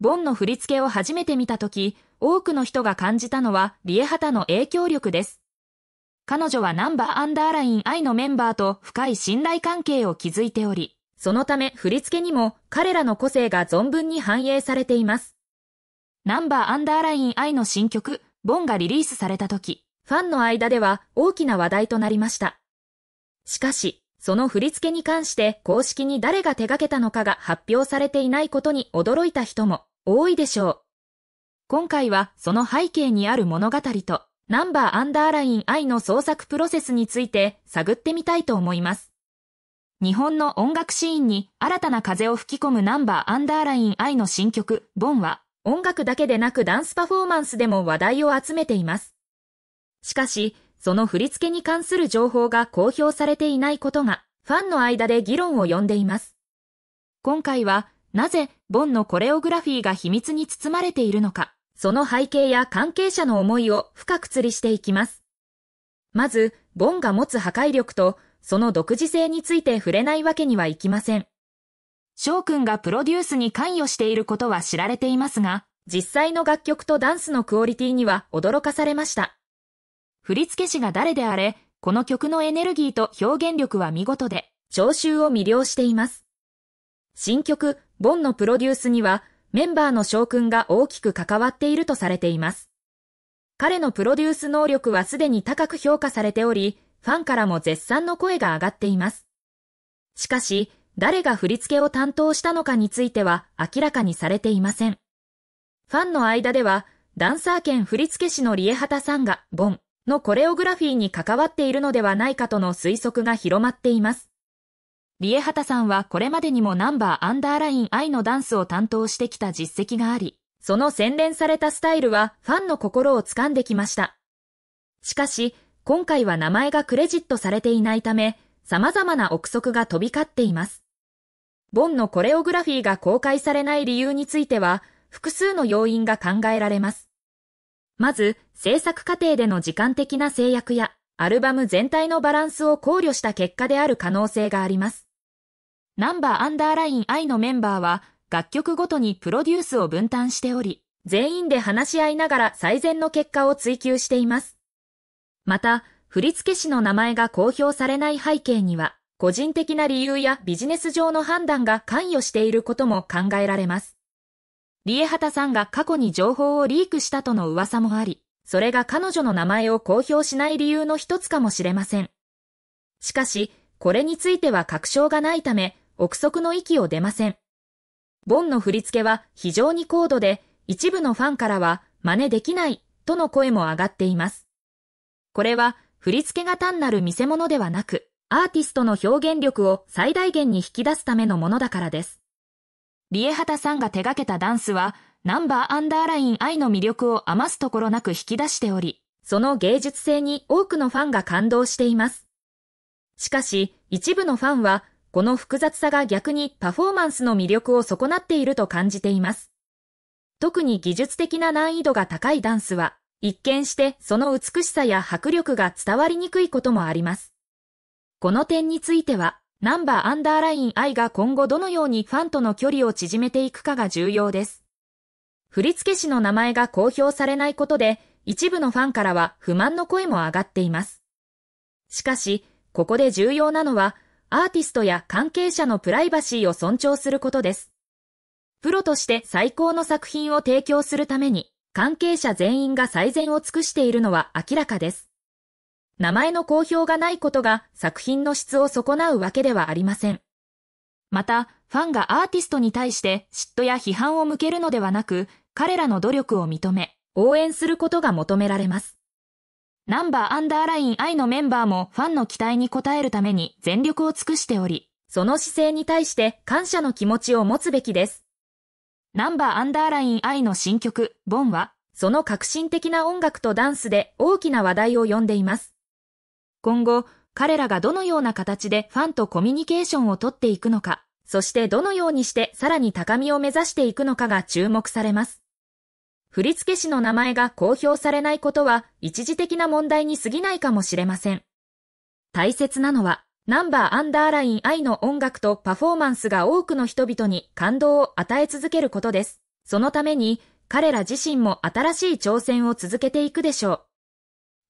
ボンの振り付けを初めて見たとき、多くの人が感じたのは、リエハタの影響力です。彼女はナンバーアンダーライン I のメンバーと深い信頼関係を築いており、そのため振り付けにも彼らの個性が存分に反映されています。ナンバーアンダーライン I の新曲、ボンがリリースされた時、ファンの間では大きな話題となりました。しかし、その振り付けに関して公式に誰が手掛けたのかが発表されていないことに驚いた人も。多いでしょう。今回はその背景にある物語と、ナンバーアンダーライン I の創作プロセスについて探ってみたいと思います。日本の音楽シーンに新たな風を吹き込むナンバーアンダーライン I の新曲、ボンは、音楽だけでなくダンスパフォーマンスでも話題を集めています。しかし、その振り付けに関する情報が公表されていないことが、ファンの間で議論を呼んでいます。今回は、なぜボンのコレオグラフィーが秘密に包まれているのか、その背景や関係者の思いを深く釣りしていきます。まず、ボンが持つ破壊力と、その独自性について触れないわけにはいきません。翔くんがプロデュースに関与していることは知られていますが、実際の楽曲とダンスのクオリティには驚かされました。振付師が誰であれ、この曲のエネルギーと表現力は見事で、聴衆を魅了しています。新曲、ボンのプロデュースには、メンバーの翔くんが大きく関わっているとされています。彼のプロデュース能力はすでに高く評価されており、ファンからも絶賛の声が上がっています。しかし、誰が振り付けを担当したのかについては明らかにされていません。ファンの間では、ダンサー兼振付師のリエハタさんが、ボンのコレオグラフィーに関わっているのではないかとの推測が広まっています。リエハタさんはこれまでにもナンバーアンダーラインイのダンスを担当してきた実績があり、その洗練されたスタイルはファンの心を掴んできました。しかし、今回は名前がクレジットされていないため、様々な憶測が飛び交っています。ボンのコレオグラフィーが公開されない理由については、複数の要因が考えられます。まず、制作過程での時間的な制約や、アルバム全体のバランスを考慮した結果である可能性があります。ナンバーアンダーライン I のメンバーは楽曲ごとにプロデュースを分担しており、全員で話し合いながら最善の結果を追求しています。また、振付師の名前が公表されない背景には、個人的な理由やビジネス上の判断が関与していることも考えられます。リエハタさんが過去に情報をリークしたとの噂もあり、それが彼女の名前を公表しない理由の一つかもしれません。しかし、これについては確証がないため、憶測の息を出ません。ボンの振り付けは非常に高度で、一部のファンからは真似できないとの声も上がっています。これは振り付けが単なる見せ物ではなく、アーティストの表現力を最大限に引き出すためのものだからです。リエハタさんが手掛けたダンスは、ナンバーアンダーライン愛の魅力を余すところなく引き出しており、その芸術性に多くのファンが感動しています。しかし、一部のファンはこの複雑さが逆にパフォーマンスの魅力を損なっていると感じています。特に技術的な難易度が高いダンスは、一見してその美しさや迫力が伝わりにくいこともあります。この点については、ナンバーアンダーライン I が今後どのようにファンとの距離を縮めていくかが重要です。振付師の名前が公表されないことで、一部のファンからは不満の声も上がっています。しかし、ここで重要なのは、アーティストや関係者のプライバシーを尊重することです。プロとして最高の作品を提供するために、関係者全員が最善を尽くしているのは明らかです。名前の公表がないことが作品の質を損なうわけではありません。また、ファンがアーティストに対して嫉妬や批判を向けるのではなく、彼らの努力を認め、応援することが求められます。ナンバーアンダーライン I のメンバーもファンの期待に応えるために全力を尽くしており、その姿勢に対して感謝の気持ちを持つべきです。ナンバーアンダーライン I の新曲、ボンは、その革新的な音楽とダンスで大きな話題を呼んでいます。今後、彼らがどのような形でファンとコミュニケーションをとっていくのか、そしてどのようにしてさらに高みを目指していくのかが注目されます。振付師の名前が公表されないことは一時的な問題に過ぎないかもしれません。大切なのは、ナンバーアンダーライン I の音楽とパフォーマンスが多くの人々に感動を与え続けることです。そのために、彼ら自身も新しい挑戦を続けていくでしょう。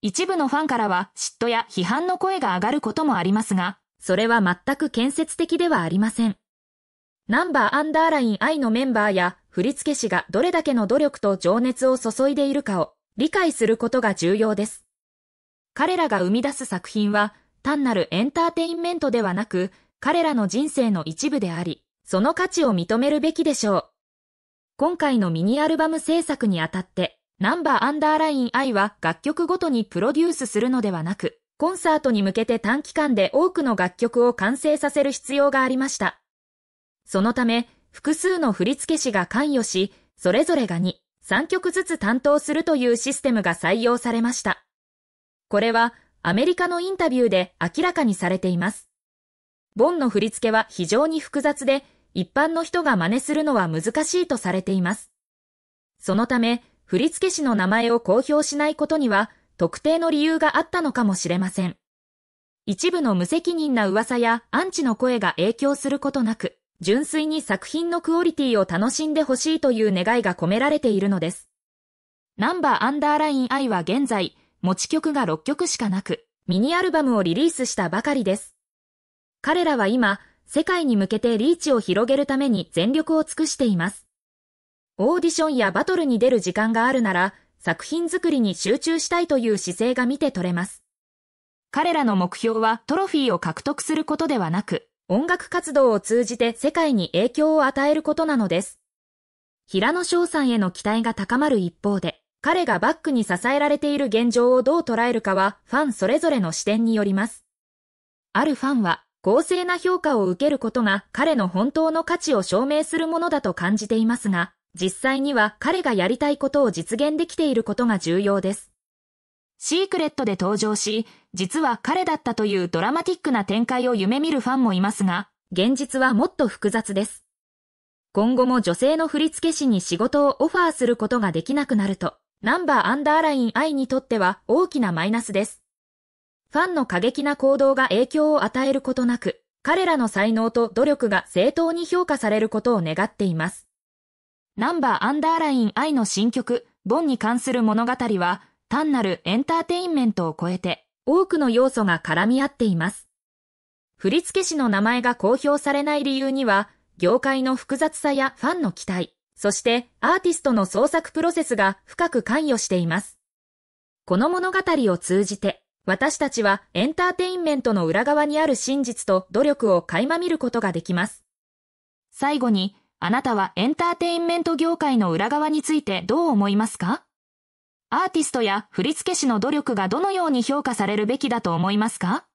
一部のファンからは嫉妬や批判の声が上がることもありますが、それは全く建設的ではありません。ナンバーアンダーライン I のメンバーや振付師がどれだけの努力と情熱を注いでいるかを理解することが重要です。彼らが生み出す作品は、単なるエンターテインメントではなく、彼らの人生の一部であり、その価値を認めるべきでしょう。今回のミニアルバム制作にあたって、ナンバーアンダーライン I は楽曲ごとにプロデュースするのではなく、コンサートに向けて短期間で多くの楽曲を完成させる必要がありました。そのため、複数の振付師が関与し、それぞれが2、3曲ずつ担当するというシステムが採用されました。これはアメリカのインタビューで明らかにされています。ボンの振り付けは非常に複雑で、一般の人が真似するのは難しいとされています。そのため、振付師の名前を公表しないことには、特定の理由があったのかもしれません。一部の無責任な噂やアンチの声が影響することなく、純粋に作品のクオリティを楽しんでほしいという願いが込められているのです。ナンバーアンダーライン I は現在、持ち曲が6曲しかなく、ミニアルバムをリリースしたばかりです。彼らは今、世界に向けてリーチを広げるために全力を尽くしています。オーディションやバトルに出る時間があるなら、作品作りに集中したいという姿勢が見て取れます。彼らの目標はトロフィーを獲得することではなく、音楽活動を通じて世界に影響を与えることなのです。平野翔さんへの期待が高まる一方で、彼がバックに支えられている現状をどう捉えるかはファンそれぞれの視点によります。あるファンは、公正な評価を受けることが彼の本当の価値を証明するものだと感じていますが、実際には彼がやりたいことを実現できていることが重要です。シークレットで登場し、実は彼だったというドラマティックな展開を夢見るファンもいますが、現実はもっと複雑です。今後も女性の振付師に仕事をオファーすることができなくなると、ナンバーアンダーライン I にとっては大きなマイナスです。ファンの過激な行動が影響を与えることなく、彼らの才能と努力が正当に評価されることを願っています。ナンバーアンダーライン I の新曲、ボンに関する物語は、単なるエンターテインメントを超えて多くの要素が絡み合っています。振付師の名前が公表されない理由には、業界の複雑さやファンの期待、そしてアーティストの創作プロセスが深く関与しています。この物語を通じて、私たちはエンターテインメントの裏側にある真実と努力を垣間見ることができます。最後に、あなたはエンターテインメント業界の裏側についてどう思いますかアーティストや振付師の努力がどのように評価されるべきだと思いますか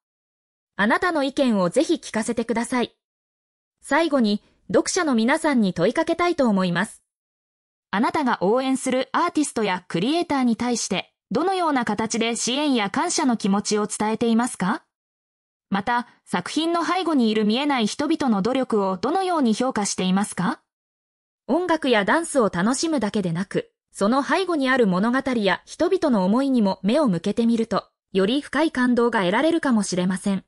あなたの意見をぜひ聞かせてください。最後に、読者の皆さんに問いかけたいと思います。あなたが応援するアーティストやクリエイターに対して、どのような形で支援や感謝の気持ちを伝えていますかまた、作品の背後にいる見えない人々の努力をどのように評価していますか音楽やダンスを楽しむだけでなく、その背後にある物語や人々の思いにも目を向けてみると、より深い感動が得られるかもしれません。